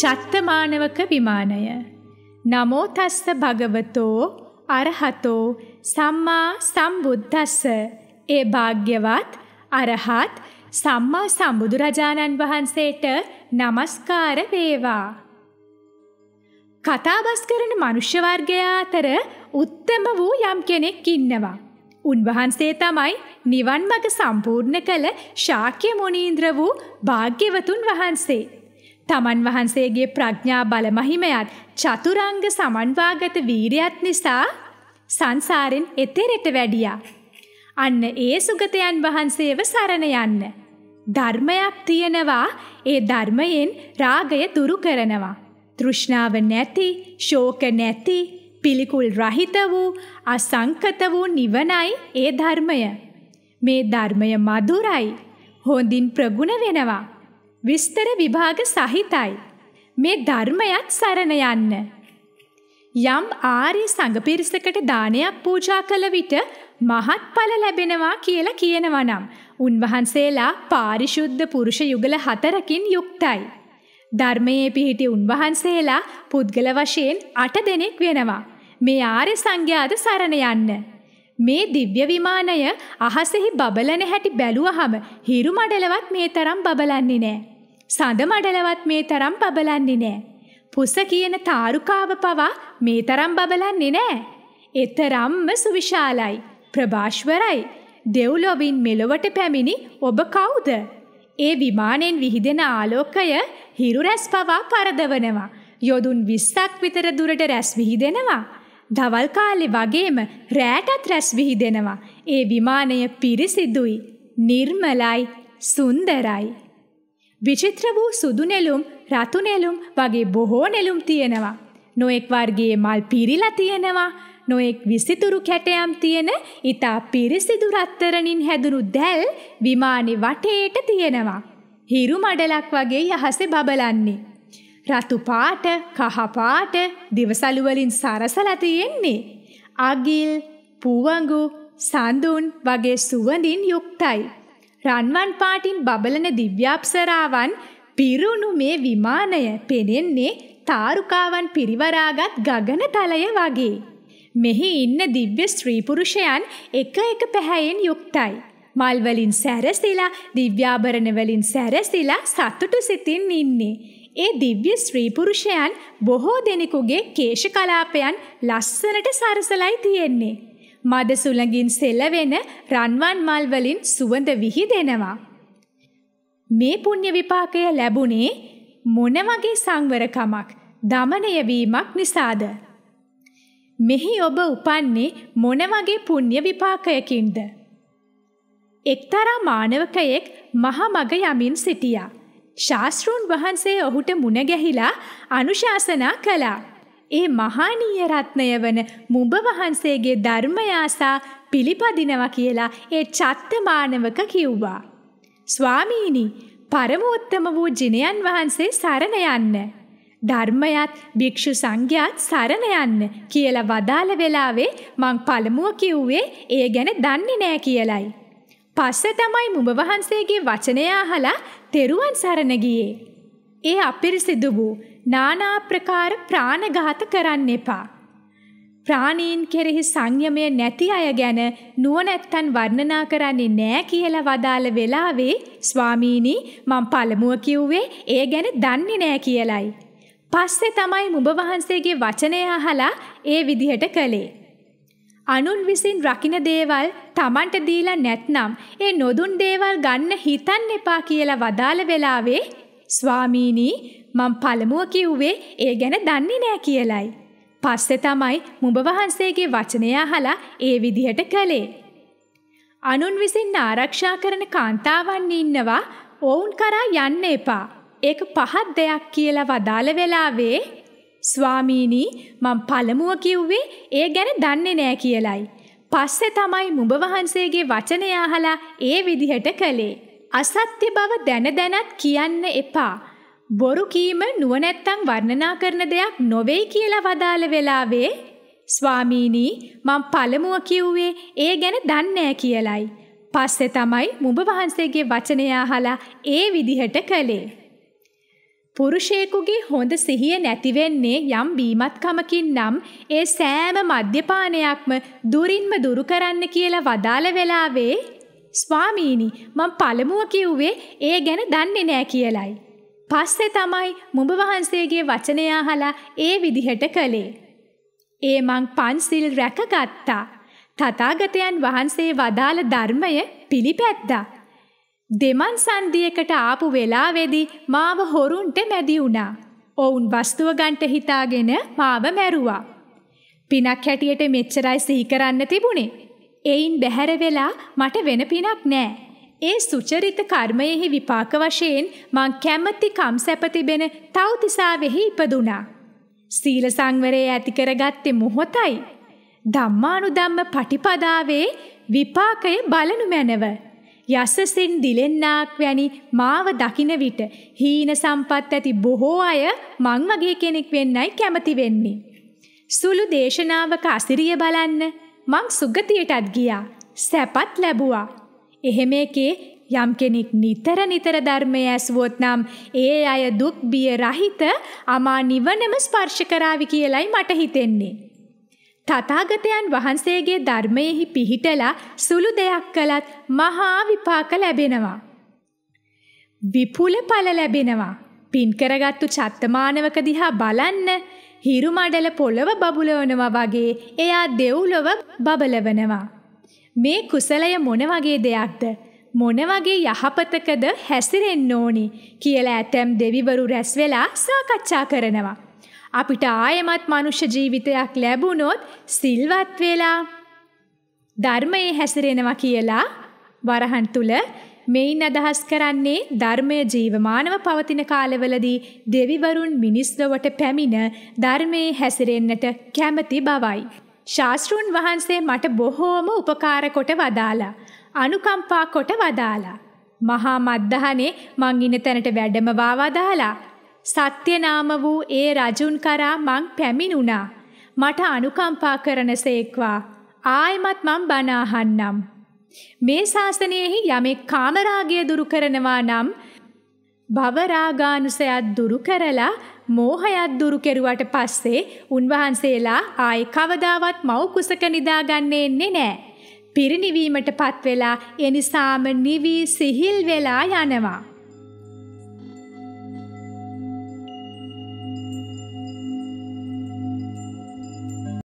චත්තමානවක විමානය නමෝ තස්ස භගවතෝ අරහතෝ සම්මා සම්බුද්දස්ස ඒ භාග්‍යවත් අරහත් සම්මා සම්බුදු රජාණන් වහන්සේට নমස්කාර වේවා කතාබස් කරන මනුෂ්‍ය වර්ගය අතර උත්තරම වූ යම් කෙනෙක් ඉන්නවා උන්වහන්සේ තමයි නිවන් මඟ සම්පූර්ණ කළ ශාක්‍ය මුනීන්ද්‍ර වූ භාග්‍යවතුන් වහන්සේ. තමන් වහන්සේගේ ප්‍රඥා බලමහිමයත් චතුරංග සමන්වාගත වීරයත් නිසා සංසාරෙන් එතෙරට වැඩියා. අන්න ඒ සුගතයන් වහන්සේව සරණ යන්න. ධර්මයක් තියෙනවා ඒ ධර්මයෙන් රාගය දුරු කරනවා. තෘෂ්ණාව නැති, ශෝක නැති, පිළිකුල් රහිත වූ, අසංකත වූ නිවනයි ඒ ධර්මය. මේ ධර්මය මధుරයි. හොඳින් ප්‍රගුණ වෙනවා. විස්තර විභාග සහිතයි. මේ ධර්මයත් සරණ යන්න. යම් ආර්ය සංඝ පිරිසකට දානයක් පූජා කළ විට මහත්ඵල ලැබෙනවා කියලා කියනවා නම් උන්වහන්සේලා පාරිශුද්ධ පුරුෂ යුගල හතරකින් යුක්තයි. ධර්මයේ පිහිටි උන්වහන්සේලා පුද්ගල වශයෙන් 8 දෙනෙක් වෙනවා. මේ ආර්ය සංඝයාද සරණ යන්න. මේ දිව්‍ය විමානය අහසෙහි බබලන හැටි බැලුවහම හිරු මඩලවත් මේ තරම් බබලන්නේ නෑ. සඳ මඩලවත් මේ තරම් බබලන්නේ නෑ. පුස කියන තාරුකාව පවා මේ තරම් බබලන්නේ නෑ. එතරම්ම සුවිශාලයි. ප්‍රභාශ්වරයි. දෙව්ලොවින් මෙලොවට පැමිණි ඔබ කවුද? ඒ විමානයෙන් විහිදෙන ආලෝකය හිරු රැස් පවා පරදවනවා. යොදුන් 20ක් විතර දුරට රැස් විහිදෙනවා. දවල් කාලේ වගේම රෑටත් රැස් විහිදෙනවා. ඒ විමානය පිරිසිදුයි, නිර්මලයි, සුන්දරයි. විචිත්‍ර වූ සුදු නෙළුම්, රතු නෙළුම් වගේ බොහෝ නෙළුම් තියෙනවා. නොඑක් වර්ගයේ මල් පිරීලා තියෙනවා. නොඑක් විසිතුරු කැටයම් තියෙන ඊතා පිරිසිදු රත්තරන්ින් හැදුණු දැල් විමානේ වටේට තියෙනවා. හිරු මඩලක් වගේ යහසේ බබලන්නේ. රතු පාට, කහ පාට දිවසලු වලින් සරසලා තියෙන්නේ. අගිල්, පුවඟු, සඳුන් වගේ සුවඳින් යුක්තයි. රන්වන් පාටින් බබලන දිව්‍යාප්සරාවන් පිරුණු මේ විමානය පෙනෙන්නේ තාරුකාවන් පිරිවරාගත් ගගනතලය වගේ. මෙහි ඉන්න දිව්‍ය ස්ත්‍රී පුරුෂයන් එක එක පැහැයෙන් යුක්තයි. මල් වලින් සැරසිලා, දිව්‍යාභරණ වලින් සැරසිලා සතුටු සිතින් ඉන්නේ. ඒ දිව්‍ය ශ්‍රී පුරුෂයන් බොහෝ දෙනෙකුගේ කේශ කලාපයන් ලස්සනට සරසලයි තියෙන්නේ. මද සුළඟින් සෙලවෙන රන්වන් මල් වලින් සුවඳ විහිදෙනවා. මේ පුණ්‍ය විපාකය ලැබුණේ මොන වගේ සංවරකමක්, දමණය වීමක් නිසාද? මෙහි ඔබ උපන්නේ මොන වගේ පුණ්‍ය විපාකයකින්ද? එක්තරා මානවකයෙක් මහා මග යමින් සිටියා. ශාස්තෘන් වහන්සේ ඔහුට මුණගැහිලා අනුශාසනා කළා. ඒ මහානීය රත්නය වන මුඹ වහන්සේගේ ධර්මයාසා පිළිපදිනවා කියලා ඒ චත්තමානවක කිව්වා. ස්වාමීනි, පරමෝත්තම වූ ජිනයන් වහන්සේ සරණ යන්න. ධර්මයත් භික්ෂු සංඝයාත් සරණ යන්න කියලා වදාළ වෙලාවේ මං පළමුව කිව්වේ ඒ ගැන දන්නේ නෑ කියලයි. පස්සේ තමයි මුඹ වහන්සේගේ වචනය අහලා තෙරුවන් සරණ ගියේ. ඒ අපිරිසිදු වූ নানা ප්‍රකාර ප්‍රාණඝාත කරන්න එපා. ප්‍රාණීන් කෙරෙහි සංයමය නැති අය ගැන නුවණැත්තන් වර්ණනා කරන්නේ නෑ කියලා වදාළ වෙලාවේ ස්වාමීනි මම පළමුව කිව්වේ ඒ ගැන දන්නේ නෑ කියලයි. පස්සේ තමයි මුඹ වහන්සේගේ වචනය අහලා ඒ විදිහට කළේ. අනුන් විසින් රකින දේවල් Tamanට දීලා නැත්නම් ඒ නොදුන් දේවල් ගන්න හිතන්න එපා කියලා වදාළ වෙලාවේ ස්වාමීනි මම පළමුව කිව්වේ ඒ ගැන දන්නේ නෑ කියලයි. පස්සේ තමයි මුඹ වහන්සේගේ වචනය අහලා ඒ විදිහට කළේ. අනුන් විසින් ආරක්ෂා කරන කාන්තාවන් ඉන්නවා ඔවුන් කරා යන්න එපා. ඒක පහත් දෙයක් කියලා වදාළ වෙලාවේ ස්වාමීනී මං පළමුව කිව්වේ ඒ ගැන දන්නේ නෑ කියලයි. පස්සේ තමයි මුඹ වහන්සේගේ වචනය අහලා ඒ විදිහට කළේ. අසත්‍ය බව දැන දැනත් කියන්න එපා. බොරු කීම නුවණැත්තන් වර්ණනා කරන දෙයක් නොවේ කියලා වදාළ වෙලාවේ ස්වාමීනී මං පළමුව කිව්වේ ඒ ගැන දන්නේ කියලයි. පස්සේ තමයි මුඹ වහන්සේගේ වචනය අහලා ඒ විදිහට කළේ. පුරුෂයෙකුගේ හොඳ සිහිය නැතිවෙන්නේ යම් බීමත්කමකින් නම් ඒ සෑම මධ්‍යපානයක්ම දුරින්ම දුරු කරන්න කියලා වදාළ වෙලාවේ ස්වාමීනි මං පළමුව කිව්වේ ඒ ගැන දන්නේ නෑ කියලයි. පස්සේ තමයි මුඹ වහන්සේගේ වචනය අහලා ඒ විදිහට කළේ. ඒ මං පන්සිල් රැකගත්තා. තථාගතයන් වහන්සේ වදාළ ධර්මය පිළිපැද්දා. දෙමන් සන්දියකට ආපු වෙලාවේදී මාව හොරුන්ට මැදි වුණා. ඔවුන් වස්තුව ගන්ට හිතාගෙන මාව මැරුවා. පිනක් හැටියට මෙච්චරයි සිහි කරන්න තිබුණේ. එයින් බැහැර වෙලා මට වෙන පිනක් නෑ. ඒ සුචරිත කර්මයෙහි විපාක වශයෙන් මං කැමැති කම් සැප තිබෙන තව්තිසාවෙහි ඉපදුනා. සීල සංවරය ඇති කරගත්තේ මොහොතයි. ධම්මානුධම්ම පටිපදාවේ විපාකය බලනු මැනව. යසසෙන් දිලෙන්නාක් වැනි මාව දකින විට හීන සම්පත් ඇති බොහෝ අය මං වගේ කෙනෙක් වෙන්නයි කැමති වෙන්නේ. සුළු දේශනාවක අසිරිය බලන්න මං සුගතියටත් ගියා. සැපත් ලැබුවා. එහෙම එකේ යම් කෙනෙක් නිතර නිතර ධර්මය ඇසුවොත් නම් ඒ අය දුක් බිය රහිත අමා නිවනම ස්පර්ශ කරાવી කියලයි මට හිතෙන්නේ. තථාගතයන් වහන්සේගේ ධර්මයෙහි පිහිටලා සුළු දෙයක් කළත් මහා විපාක ලැබෙනවා. විපුල ඵල ලැබෙනවා. පින් කරගත්තු චත්තමානවක දිහා බලන්න හිරු මඩල පොළව බබුලවනවා වගේ එයා දෙව්ලොව බබලවනවා. මේ කුසලය මොන වගේ දෙයක්ද? මොන වගේ යහපතකද හැසිරෙන්න ඕනි කියලා ඇතැම් දෙවිවරු රැස් වෙලා සාකච්ඡා කරනවා. අපිට ආයෙමත් මනුෂ්‍ය ජීවිතයක් ලැබුණොත් සිල්වත් වෙලා ධර්මයේ හැසිරෙනවා කියලා වරහන් තුල මෙයින් අදහස් කරන්නේ ධර්මය ජීවමානව පවතින කාලවලදී දෙවිවරුන් මිනිස් ලොවට පැමිණ ධර්මයේ හැසිරෙන්නට කැමති බවයි. ශාස්ත්‍රුන් වහන්සේ මට බොහෝම උපකාර කොට වදාලා, අනුකම්පා කොට වදාලා. මහා මද්දහනේ මං ඉන්න තැනට වැඩම වදාලා. සත්‍යනාම වූ ඒ රජුන් කරා මං පැමිණුණා. මට අනුකම්පා කරනසේක්වා. ආයමත් මං බනාහන්නම්. මේ ශාසනයෙහි යමෙක් කාමරාගය දුරු කරනවා නම් භවරාගානුසයත් දුරු කරලා මෝහයත් දුරු කෙරුවට පස්සේ උන්වහන්සේලා ආයි කවදාවත් මව් කුසක නිදාගන්නේ නැහැ. පිරිණිවීමටපත් වෙලා එනිසාම නිවි සිහිල් වෙලා යනවා.